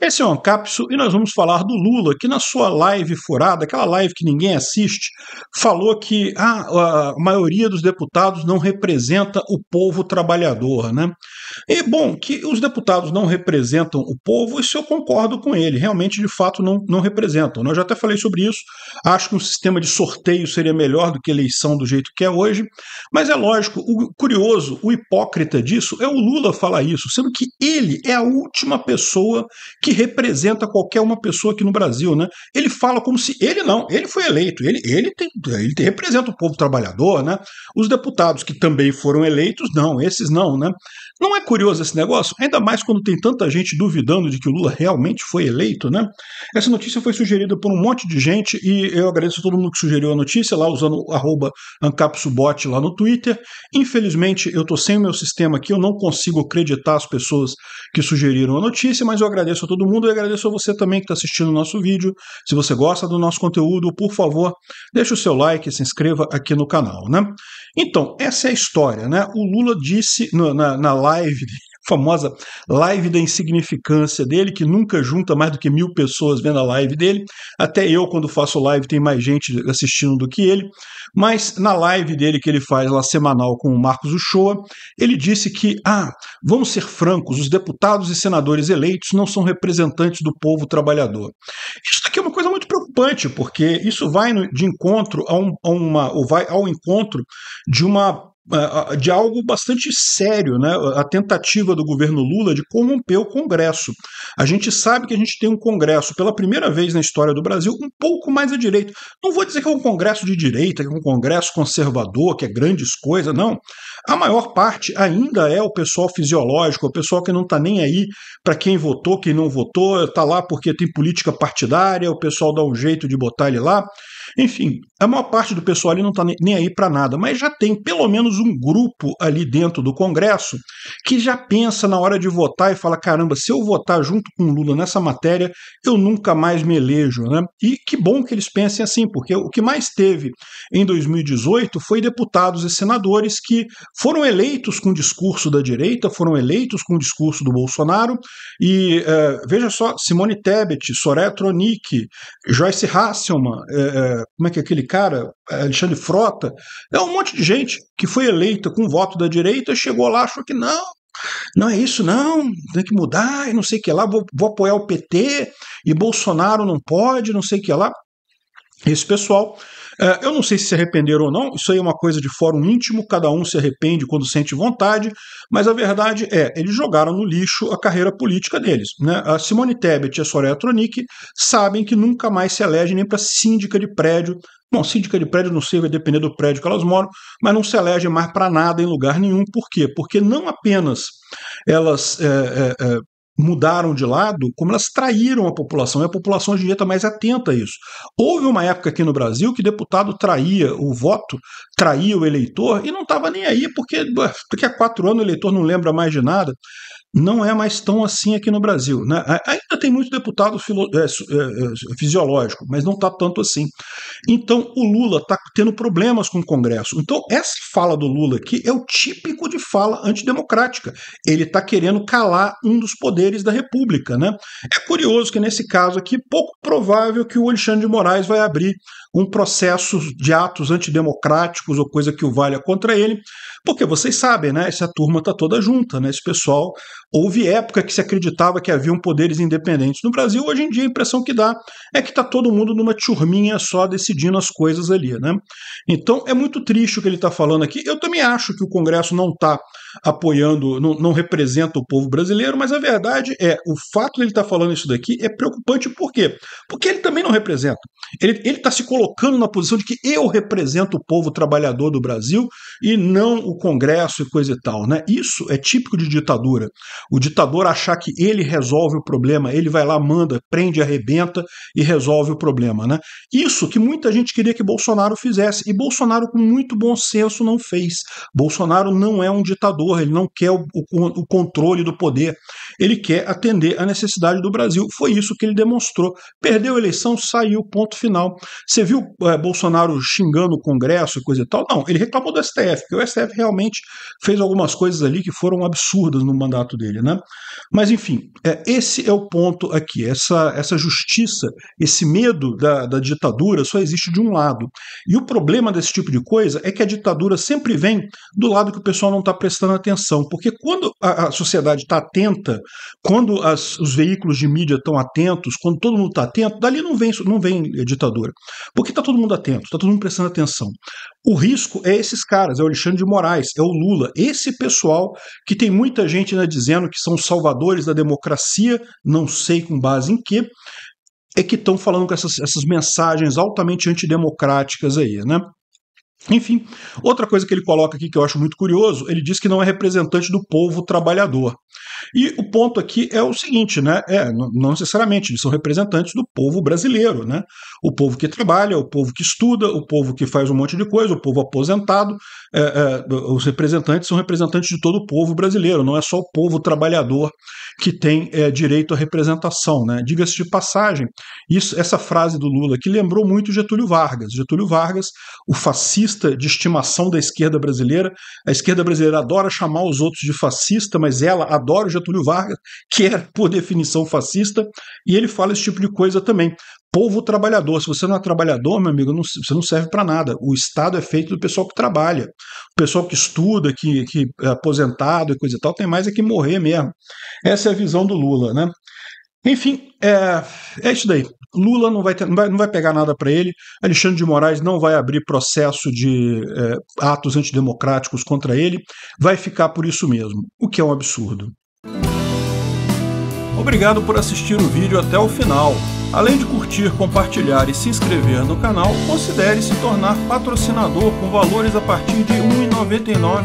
Esse é o Ancapsu e nós vamos falar do Lula, que na sua live furada, aquela live que ninguém assiste, falou que ah, a, a maioria dos deputados não representa o povo trabalhador. Né? E, bom, que os deputados não representam o povo, isso eu concordo com ele. Realmente, de fato, não, não representam. Nós já até falei sobre isso. Acho que um sistema de sorteio seria melhor do que eleição do jeito que é hoje. Mas é lógico, o curioso, o hipócrita disso é o Lula falar isso, sendo que ele é a última pessoa que que representa qualquer uma pessoa aqui no Brasil, né? Ele fala como se ele não, ele foi eleito, ele, ele, tem, ele tem, representa o povo trabalhador, né? Os deputados que também foram eleitos, não, esses não, né? Não é curioso esse negócio? Ainda mais quando tem tanta gente duvidando de que o Lula realmente foi eleito, né? Essa notícia foi sugerida por um monte de gente e eu agradeço a todo mundo que sugeriu a notícia lá usando o arroba ancapsubot lá no Twitter. Infelizmente, eu tô sem o meu sistema aqui, eu não consigo acreditar as pessoas que sugeriram a notícia, mas eu agradeço a todo todo mundo e agradeço a você também que está assistindo o nosso vídeo. Se você gosta do nosso conteúdo, por favor, deixe o seu like, se inscreva aqui no canal, né? Então, essa é a história, né? O Lula disse na, na, na live famosa live da insignificância dele, que nunca junta mais do que mil pessoas vendo a live dele. Até eu, quando faço live, tem mais gente assistindo do que ele. Mas na live dele que ele faz lá semanal com o Marcos Uchoa, ele disse que, ah, vamos ser francos, os deputados e senadores eleitos não são representantes do povo trabalhador. Isso aqui é uma coisa muito preocupante, porque isso vai de encontro a, um, a uma, ou vai ao encontro de uma de algo bastante sério, né? a tentativa do governo Lula de corromper o Congresso. A gente sabe que a gente tem um Congresso, pela primeira vez na história do Brasil, um pouco mais à direita. Não vou dizer que é um Congresso de direita, que é um Congresso conservador, que é grandes coisas, não. A maior parte ainda é o pessoal fisiológico, o pessoal que não está nem aí para quem votou, quem não votou, está lá porque tem política partidária, o pessoal dá um jeito de botar ele lá. Enfim, a maior parte do pessoal ali não está nem aí para nada, mas já tem pelo menos um grupo ali dentro do Congresso que já pensa na hora de votar e fala: caramba, se eu votar junto com o Lula nessa matéria, eu nunca mais me elejo. Né? E que bom que eles pensem assim, porque o que mais teve em 2018 foi deputados e senadores que foram eleitos com o discurso da direita, foram eleitos com o discurso do Bolsonaro, e uh, veja só, Simone Tebet, Soré Tronic, Joyce Hasselman, uh, como é que é aquele cara, Alexandre Frota, é um monte de gente que foi eleita com voto da direita, chegou lá, achou que não, não é isso não, tem que mudar e não sei o que lá, vou, vou apoiar o PT e Bolsonaro não pode, não sei o que lá. Esse pessoal é, eu não sei se se arrependeram ou não, isso aí é uma coisa de fórum íntimo, cada um se arrepende quando sente vontade, mas a verdade é, eles jogaram no lixo a carreira política deles. Né? A Simone Tebet e a Soraya Tronic sabem que nunca mais se elegem nem para síndica de prédio, Bom, síndica de prédio, não sei, vai depender do prédio que elas moram, mas não se elegem mais para nada em lugar nenhum. Por quê? Porque não apenas elas é, é, é mudaram de lado, como elas traíram a população, e a população hoje em dia está mais atenta a isso. Houve uma época aqui no Brasil que deputado traía o voto, traía o eleitor, e não estava nem aí, porque daqui a quatro anos o eleitor não lembra mais de nada. Não é mais tão assim aqui no Brasil. Né? Ainda tem muito deputado filo, é, é, é, fisiológico, mas não está tanto assim. Então, o Lula está tendo problemas com o Congresso. Então, essa fala do Lula aqui é o típico de fala antidemocrática. Ele está querendo calar um dos poderes da República. Né? É curioso que, nesse caso aqui, pouco provável que o Alexandre de Moraes vai abrir um processo de atos antidemocráticos ou coisa que o valha contra ele, porque vocês sabem, né? Essa turma está toda junta, né? Esse pessoal. Houve época que se acreditava que haviam poderes independentes no Brasil, hoje em dia a impressão que dá é que está todo mundo numa turminha só desse decidindo as coisas ali. Né? Então é muito triste o que ele está falando aqui. Eu também acho que o Congresso não está apoiando, não, não, representa o povo brasileiro, mas a verdade é, o fato de ele estar tá falando isso daqui é preocupante por quê? Porque ele também não representa. Ele está se colocando na posição de que eu represento o povo trabalhador do Brasil e não o Congresso e coisa e tal. Né? Isso é típico de ditadura. O ditador achar que ele resolve o problema, ele vai lá, manda, prende, arrebenta e resolve o problema. Né? Isso que muito muita gente queria que Bolsonaro fizesse, e Bolsonaro, com muito bom senso, não fez. Bolsonaro não é um ditador, ele não quer o, o, o controle do poder, ele quer atender à necessidade do Brasil. Foi isso que ele demonstrou. Perdeu a eleição, saiu, ponto final. Você viu é, Bolsonaro xingando o Congresso e coisa e tal? Não, ele reclamou do STF, porque o STF realmente fez algumas coisas ali que foram absurdas no mandato dele, né? Mas enfim, é, esse é o ponto aqui, essa, essa justiça, esse medo da, da ditadura só existe existe de um lado. E o problema desse tipo de coisa é que a ditadura sempre vem do lado que o pessoal não está prestando atenção. Porque quando a, a sociedade está atenta, quando as, os veículos de mídia estão atentos, quando todo mundo está atento, dali não vem, não vem ditadura. Porque está todo mundo atento, está todo mundo prestando atenção. O risco é esses caras, é o Alexandre de Moraes, é o Lula, esse pessoal que tem muita gente ainda né, dizendo que são salvadores da democracia, não sei com base em quê, é que estão falando com essas, essas mensagens altamente antidemocráticas aí, né? Enfim, outra coisa que ele coloca aqui que eu acho muito curioso, ele diz que não é representante do povo trabalhador. E o ponto aqui é o seguinte, né? É, não necessariamente, eles são representantes do povo brasileiro, né? O povo que trabalha, o povo que estuda, o povo que faz um monte de coisa, o povo aposentado. É, é, os representantes são representantes de todo o povo brasileiro, não é só o povo trabalhador que tem é, direito à representação, né? Diga-se de passagem, isso, essa frase do Lula que lembrou muito Getúlio Vargas. Getúlio Vargas, o fascista fascista de estimação da esquerda brasileira. A esquerda brasileira adora chamar os outros de fascista, mas ela adora o Getúlio Vargas, que é por definição, fascista, e ele fala esse tipo de coisa também. Povo trabalhador. Se você não é trabalhador, meu amigo, não, você não serve para nada. O Estado é feito do pessoal que trabalha. O pessoal que estuda, que, que é aposentado e coisa e tal, tem mais é que morrer mesmo. Essa é a visão do Lula, né? Enfim, é, é isso daí. Lula não vai, ter, não vai, não vai pegar nada para ele, Alexandre de Moraes não vai abrir processo de é, atos antidemocráticos contra ele, vai ficar por isso mesmo, o que é um absurdo. Obrigado por assistir o vídeo até o final. Além de curtir, compartilhar e se inscrever no canal, considere se tornar patrocinador com valores a partir de R$ 1,99